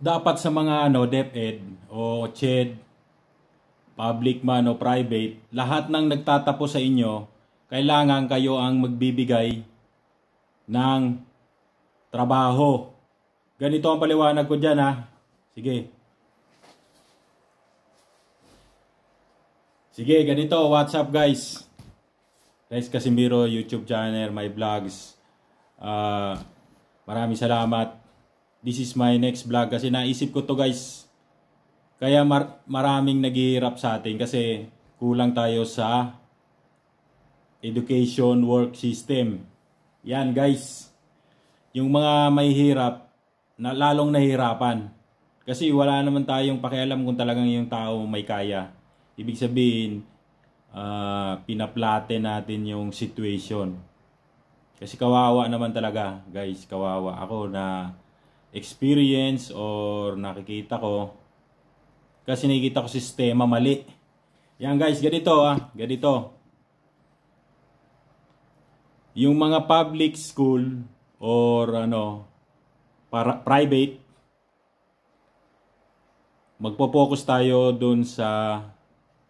dapat sa mga ano DepEd o CHED public man o private lahat ng nagtatapos sa inyo kailangan kayo ang magbibigay ng trabaho ganito ang paliwanag ko diyan ha sige sige ganito what's up guys Rex Casimiro YouTube channel my vlogs uh, maraming salamat This is my next vlog kasi naisip ko to guys. Kaya mar maraming naghihirap sa atin kasi kulang tayo sa education work system. Yan guys. Yung mga may hirap, na, lalong nahihirapan. Kasi wala naman tayong pakialam kung talagang yung tao may kaya. Ibig sabihin, uh, pinaplate natin yung situation. Kasi kawawa naman talaga, guys. Kawawa ako na experience or nakikita ko kasi nakikita ko sistema mali yan guys ganito ah ganito yung mga public school or ano para, private magpo-focus tayo dun sa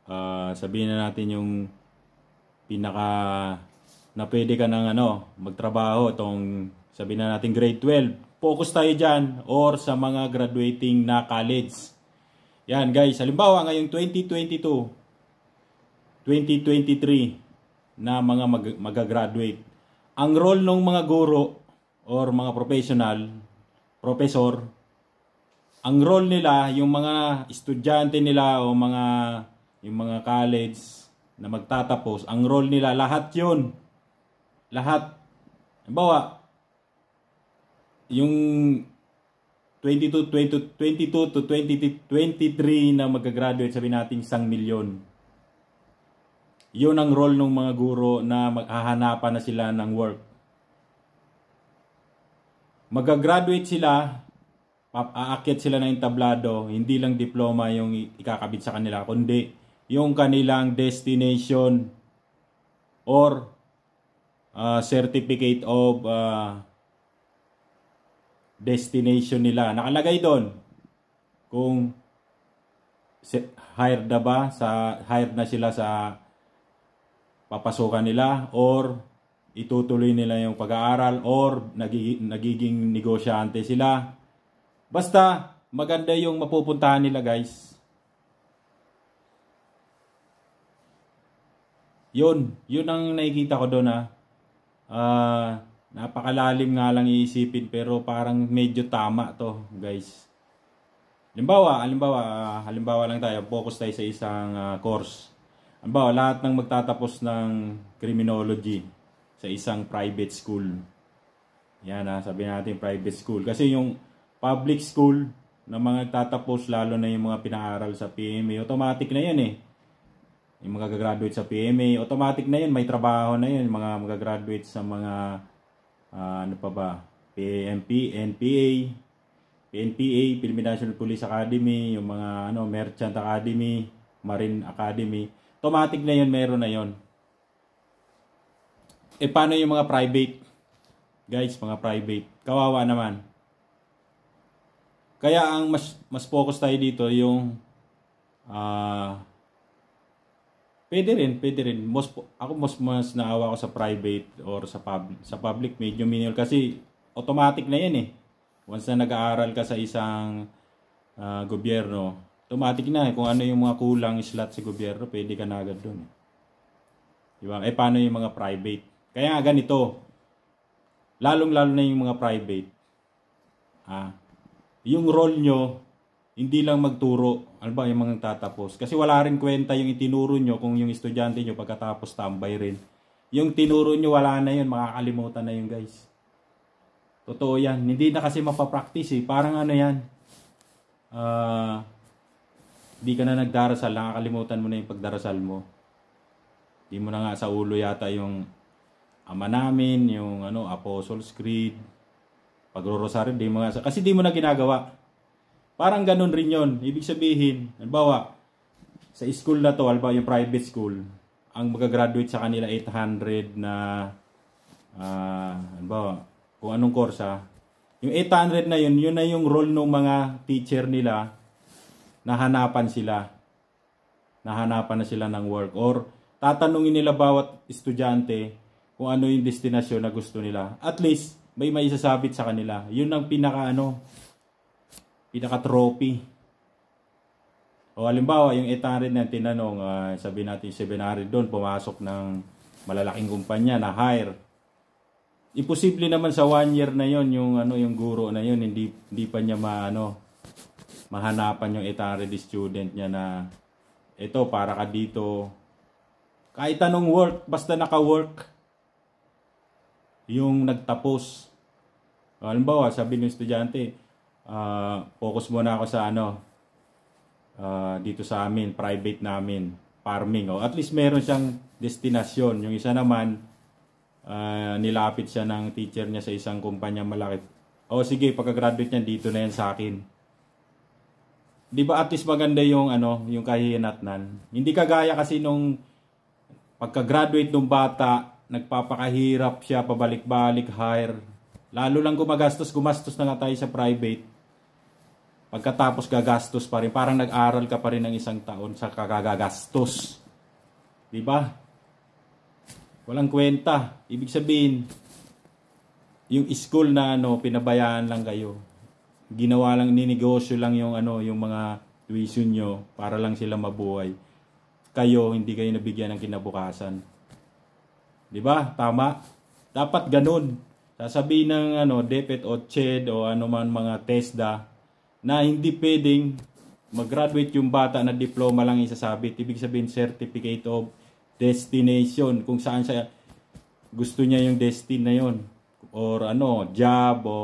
uh, sabihin na natin yung pinaka na pwede ka ng ano magtrabaho tong sabi na natin grade 12, focus tayo dyan or sa mga graduating na college. Yan guys, halimbawa ngayong 2022, 2023 na mga mag magagraduate. Ang role ng mga guro or mga professional, professor, ang role nila, yung mga estudyante nila o mga yung mga college na magtatapos, ang role nila lahat 'yun. Lahat. Halimbawa, yung 22, 20, 22 to 20, 23 na mag-graduate, sabi natin isang milyon. Yun ang role ng mga guro na maghahanapan na sila ng work. Mag-graduate sila, aakyat sila ng tablado, hindi lang diploma yung ikakabit sa kanila, kundi yung kanilang destination or uh, certificate of uh, destination nila. Nakalagay doon kung hired na ba sa hired na sila sa papasukan nila or itutuloy nila yung pag-aaral or nagiging, nagiging negosyante sila. Basta maganda yung mapupuntahan nila guys. Yun, yun ang nakikita ko doon Ah, uh, Napakalalim nga lang iisipin pero parang medyo tama to guys. Halimbawa, halimbawa, halimbawa lang tayo, focus tayo sa isang uh, course. Halimbawa, lahat ng magtatapos ng criminology sa isang private school. Yan ha, ah, sabi natin private school. Kasi yung public school na mga tatapos, lalo na yung mga pinaaral sa PMA, automatic na yan eh. Yung mga graduate sa PMA, automatic na yan, may trabaho na yan, Yung mga magagraduate sa mga Ah, ano pa ba, PAMP, NPA, PNPA, Philippine National Police Academy, yung mga ano, Merchant Academy, Marine Academy. Automatic na yon meron na yon E eh, paano yung mga private? Guys, mga private. Kawawa naman. Kaya ang mas, mas focus tayo dito yung uh, Pwede rin, pwede rin. Most, ako mas mas naawa ko sa private or sa public. Sa public, medyo minimal kasi automatic na yan eh. Once na nag-aaral ka sa isang uh, gobyerno, automatic na eh. Kung ano yung mga kulang slot sa gobyerno, pwede ka na agad doon. Eh. Diba? Eh paano yung mga private? Kaya nga ganito, lalong-lalo na yung mga private. Ah, yung role nyo, hindi lang magturo, ano ba, yung mga tatapos. Kasi wala rin kwenta yung itinuro nyo kung yung estudyante nyo pagkatapos tambay rin. Yung tinuro nyo, wala na yun, makakalimutan na yun guys. Totoo yan. Hindi na kasi mapapractice eh. Parang ano yan, ah, uh, ka na nagdarasal, nakakalimutan mo na yung pagdarasal mo. Hindi mo na nga sa ulo yata yung ama namin, yung ano, Apostles Creed, pagro-rosaryo, di mo nga sa, kasi di mo na ginagawa. Parang ganun rin yon. Ibig sabihin, halimbawa, sa school na to, halimbawa yung private school, ang magagraduate sa kanila 800 na, uh, halimbawa, kung anong korsa, yung 800 na yun, yun na yung role ng mga teacher nila na hanapan sila. Nahanapan na sila ng work. Or tatanungin nila bawat estudyante kung ano yung destinasyon na gusto nila. At least, may maisasabit sa kanila. Yun ang pinaka ano, pinaka-trophy. O halimbawa, yung 800 na tinanong, uh, sabi natin 700 doon, pumasok ng malalaking kumpanya na hire. Imposible naman sa one year na yon yung ano yung guro na yon hindi hindi pa niya maano mahanapan yung 800 student niya na ito para ka dito kahit anong work basta naka-work yung nagtapos halimbawa sabi ng estudyante uh, focus muna ako sa ano, uh, dito sa amin, private namin, farming. oh. at least meron siyang destinasyon. Yung isa naman, uh, nilapit siya ng teacher niya sa isang kumpanya malaki. O oh, sige, pagka-graduate niya, dito na yan sa akin. Di ba at least maganda yung ano, yung kahihinatnan. Hindi kagaya kasi nung pagka-graduate ng bata, nagpapakahirap siya pabalik-balik hire. Lalo lang gumagastos, gumastos na nga tayo sa private. Pagkatapos gagastos pa rin. Parang nag-aral ka pa rin ng isang taon sa kagagastos. ba? Diba? Walang kwenta. Ibig sabihin, yung school na ano, pinabayaan lang kayo. Ginawa lang, ninegosyo lang yung ano, yung mga tuition nyo para lang sila mabuhay. Kayo, hindi kayo nabigyan ng kinabukasan. 'Di ba? Tama. Dapat ganun. Sasabihin ng ano, DepEd o CHED o ano man mga TESDA, na hindi pwedeng mag-graduate yung bata na diploma lang isasabit. Ibig sabihin, certificate of destination. Kung saan siya gusto niya yung destin na yon Or ano, job o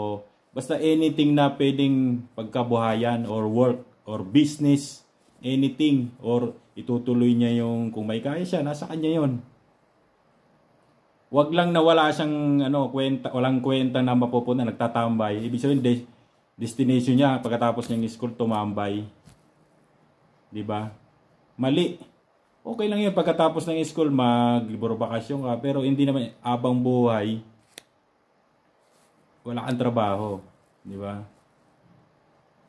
basta anything na pwedeng pagkabuhayan or work or business. Anything. Or itutuloy niya yung kung may kaya siya, nasa kanya yon Wag lang nawala siyang ano, kwenta, walang kwenta na mapupunta, nagtatambay. Ibig sabihin, destination niya pagkatapos ng school tumambay. 'Di ba? Mali. Okay lang 'yan pagkatapos ng school maglibro bakasyon ka pero hindi naman abang buhay wala kang trabaho, 'di ba?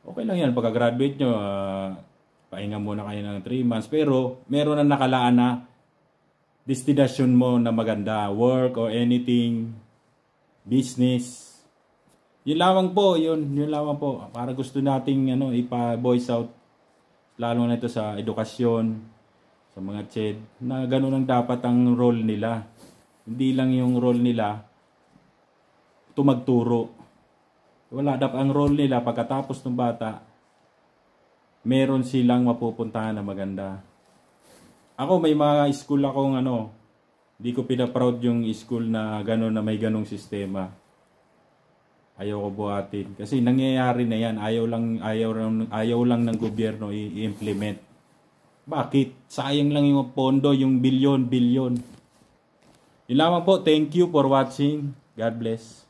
Okay lang 'yan pagka-graduate nyo uh, pahinga muna kayo ng 3 months pero meron na nakalaan na destination mo na maganda, work or anything, business, yun lamang po, yun, yun lamang po. Para gusto nating ano, ipa-voice out lalo na ito sa edukasyon, sa mga CHED, na ganun ang dapat ang role nila. Hindi lang yung role nila tumagturo. Wala dapat ang role nila pagkatapos ng bata, meron silang mapupuntahan na maganda. Ako may mga school akong ano, hindi ko pinaproud yung school na gano'n na may ganong sistema ayaw ko buhatin kasi nangyayari na yan ayaw lang ayaw lang ayaw lang ng gobyerno i-implement bakit sayang lang yung pondo yung bilyon bilyon yun lamang po thank you for watching God bless